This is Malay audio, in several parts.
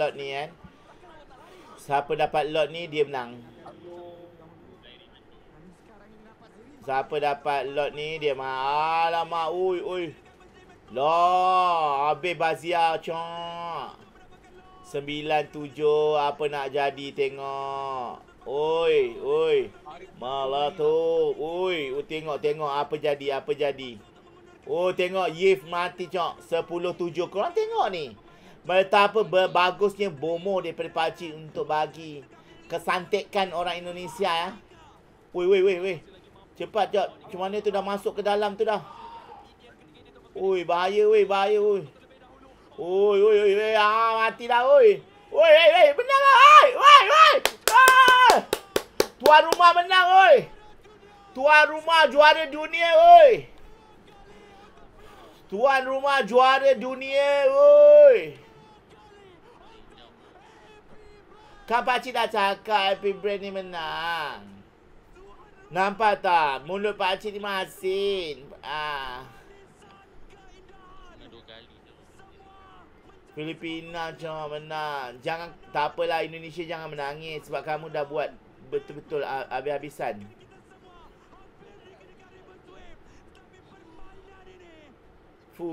lot ni kan. Siapa dapat lot ni dia menang. Siapa dapat lot ni dia ma alamak ui ui. Lah habis bazia cok. 97 apa nak jadi tengok. Oi, oi. Malah tu. Oi, oh, tengok tengok apa jadi, apa jadi. Oh, tengok Yif mati cok. 10 7. Korang tengok ni. Betapa bagusnya bomo daripada pakcik untuk bagi kesantikan orang Indonesia ya. Wei wei wei wei. Cepat jap. cuma ni tu dah masuk ke dalam tu dah? Oi bahaya wei bahaya wei. Oi oi oi oi ah mati dah oi. Oi oi oi benar lah oi. Oi oi. Tuan rumah menang oi. Tuan rumah juara dunia oi. Tuan rumah juara dunia oi. Kan pakcik dah cakap Happy Brand ni menang. Nampak tak? Mulut pakcik ni masin. Ah. Filipina cuma menang. Jangan tak apalah Indonesia jangan menangis sebab kamu dah buat betul-betul ha, habis-habisan. Fu.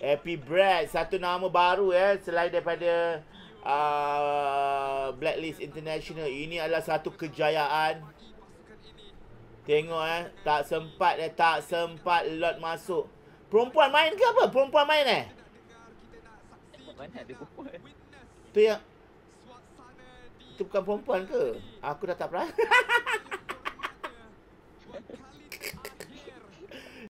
Happy Brad satu nama baru eh selain daripada Ah, Blacklist International Ini adalah satu kejayaan Tengok eh Tak sempat eh Tak sempat Lot masuk Perempuan main ke apa? Perempuan main eh? Mana perempuan? Tu yang Tu bukan perempuan ke? Aku dah tak perasan